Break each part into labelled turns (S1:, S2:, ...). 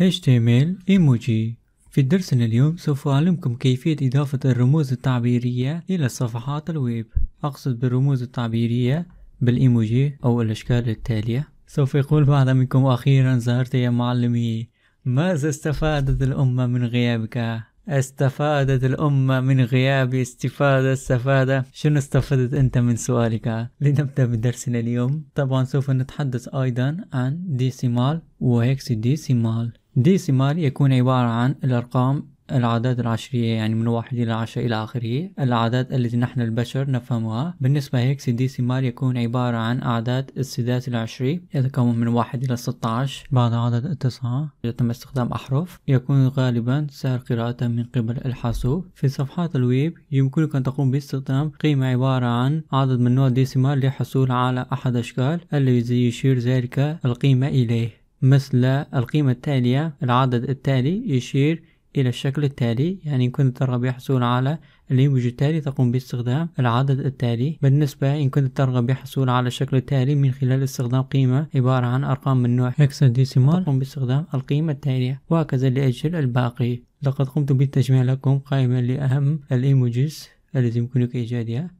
S1: HTML إيموجي في درسنا اليوم سوف أعلمكم كيفية إضافة الرموز التعبيرية إلى صفحات الويب أقصد بالرموز التعبيرية بالإيموجي أو الأشكال التالية سوف يقول بعض منكم أخيرا ظهرت يا معلمي ماذا استفادت الأمة من غيابك؟ استفادت الأمة من غيابي استفادة استفادة شنو استفدت أنت من سؤالك لنبدأ بدرسنا اليوم طبعا سوف نتحدث أيضا عن ديسيمال وهيكسي ديسيمال ديسيمال يكون عبارة عن الأرقام الأعداد العشرية يعني من واحد إلى عشرة إلى آخره الأعداد التي نحن البشر نفهمها بالنسبة هيك ديسيمال يكون عبارة عن أعداد السداس العشري يتكون من واحد إلى ستة عشر بعد عدد التسعة يتم استخدام أحرف يكون غالبا سهل قراءته من قبل الحاسوب في صفحات الويب يمكنك أن تقوم باستخدام قيمة عبارة عن عدد من نوع ديسيمال للحصول على أحد أشكال الذي يشير ذلك القيمة إليه مثل القيمة التالية العدد التالي يشير إلى الشكل التالي يعني إن كنت ترغب بحصول على الإيموجي التالي تقوم باستخدام العدد التالي بالنسبة إن كنت ترغب بحصول على الشكل التالي من خلال استخدام قيمة عبارة عن أرقام من نوع هكساديسيمال تقوم باستخدام القيمة التالية وهكذا لأجل الباقي لقد قمت بالتجميع لكم قائمة لأهم الإيموجيز التي يمكنك إيجادها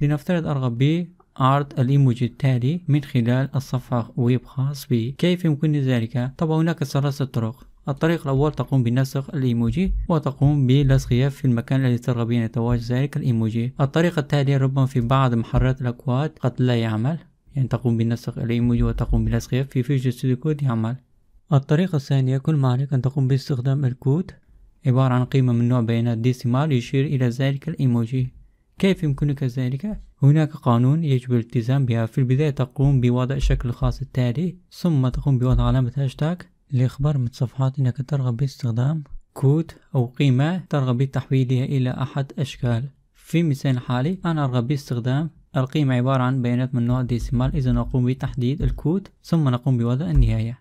S1: لنفترض أرغب عرض الايموجي التالي من خلال الصفحة ويب خاص بي كيف يمكن ذلك؟ طبعا هناك ثلاثة طرق الطريق الأول تقوم بنسخ الإيموجي وتقوم بلصقه في المكان الذي ترغب أن يتواجد ذلك الإيموجي الطريقة التالية ربما في بعض محررات الأكواد قد لا يعمل يعني تقوم بنسخ الإيموجي وتقوم بلصقه في فيجوال ستوديو كود يعمل الطريقة الثانية كل ما عليك أن تقوم باستخدام الكود عبارة عن قيمة من نوع بيانات ديسيمال يشير إلى ذلك الإيموجي كيف يمكنك ذلك؟ هناك قانون يجب الالتزام بها في البداية تقوم بوضع شكل خاص التالي ثم تقوم بوضع علامة هاشتاغ لإخبار متصفحات أنك ترغب باستخدام كود أو قيمة ترغب بتحويلها إلى أحد أشكال في مثال حالي أنا أرغب باستخدام القيمة عبارة عن بيانات من نوع ديسمال إذا نقوم بتحديد الكود ثم نقوم بوضع النهاية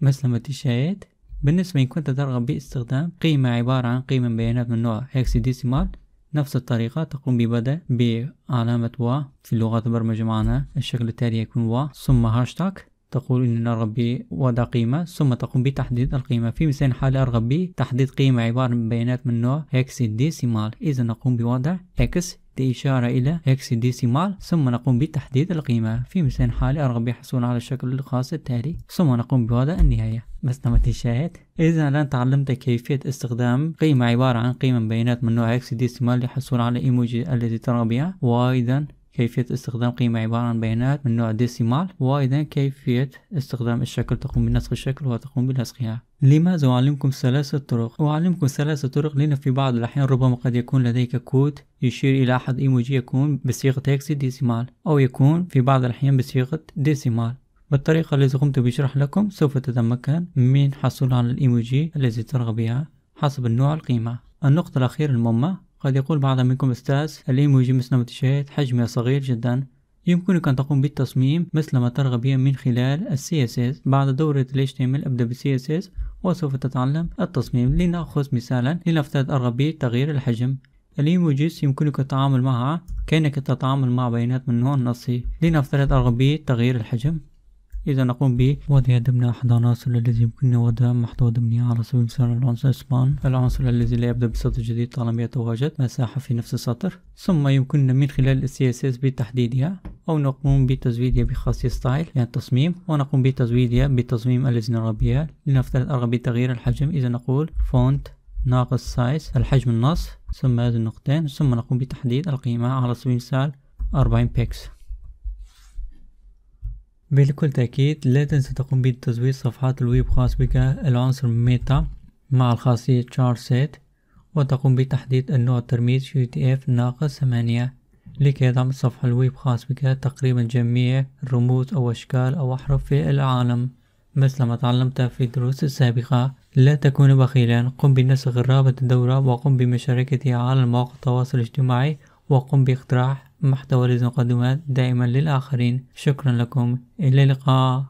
S1: مثل ما تشاهد بالنسبة إن كنت ترغب باستخدام قيمة عبارة عن قيمة بيانات من نوع هكسي ديسمال نفس الطريقة تقوم ببدء بعلامة و في لغة البرمجة معنا الشكل التالي يكون و ثم هاشتاك تقول إننا نرغب بوضع قيمة ثم تقوم بتحديد القيمة في مثال حالة أرغب بتحديد قيمة عبارة عن بيانات من نوع hexadecimal إذا نقوم بوضع x بإشارة إلى هكسديسيمال ثم نقوم بتحديد القيمة في مثال حالي أرغب بحصول على الشكل الخاص التالي ثم نقوم بوضع النهاية مسنوة الشاهد إذا الآن تعلمت كيفية استخدام قيمة عبارة عن قيمة من بيانات من نوع هكسديسيمال للحصول على الإيموجي الذي ترغب بها وأيضا كيفية استخدام قيمة عبارة عن بيانات من نوع ديسيمال وأيضا كيفية استخدام الشكل تقوم بنسخ الشكل وتقوم بلصقها لماذا أعلمكم ثلاثة طرق؟ أعلمكم ثلاثة طرق لأن في بعض الأحيان ربما قد يكون لديك كود يشير إلى أحد إيموجي يكون بصيغة ديسيمال أو يكون في بعض الأحيان بصيغة ديسيمال بالطريقة التي قمت بشرح لكم سوف تتمكن من حصول على الإيموجي الذي ترغب بها حسب النوع القيمة النقطة الأخيرة المهمة قد يقول بعض منكم أستاذ الإيموجي مثل ما تشاهد حجمه صغير جدا يمكنك أن تقوم بالتصميم مثل ما ترغب به من خلال ال CSS بعد دورة ال HTML أبدأ بال CSS وسوف تتعلم التصميم لنأخذ مثالا لنفترض أرغب بتغيير الحجم الإيموجيز يمكنك التعامل معها كأنك تتعامل مع بيانات من نوع نصي لنفترض أرغب بتغيير الحجم إذا نقوم بوضع ضمن أحد العناصر الذي يمكننا وضع محتوى ضمنه على سبيل المثال العنصر سبان العنصر الذي لا يبدأ بسطر جديد طالما يتواجد مساحة في نفس السطر ثم يمكننا من خلال CSS بتحديدها أو نقوم بتزويدها بخاصية ستايل يعني التصميم ونقوم بتزويدها بالتصميم الذي نرغب بها لنفترض أرغب بتغيير الحجم إذا نقول فونت ناقص سايز الحجم النص ثم هذه النقطتين ثم نقوم بتحديد القيمة على سبيل المثال 40 بيكسل بكل تأكيد لا تنسى تقوم بتزويد صفحات الويب خاص بك العنصر ميتا مع الخاصية chart set وتقوم بتحديد النوع الترميز UTF ناقص ثمانية لكي يدعم الصفحة الويب خاص بك تقريبا جميع الرموز أو أشكال أو أحرف في العالم مثل ما تعلمت في الدروس السابقة لا تكون بخيلا قم بنسخ الرابط الدورة وقم بمشاركته على مواقع التواصل الاجتماعي وقم باقتراح محتوى لذي دائما للآخرين شكرا لكم إلى اللقاء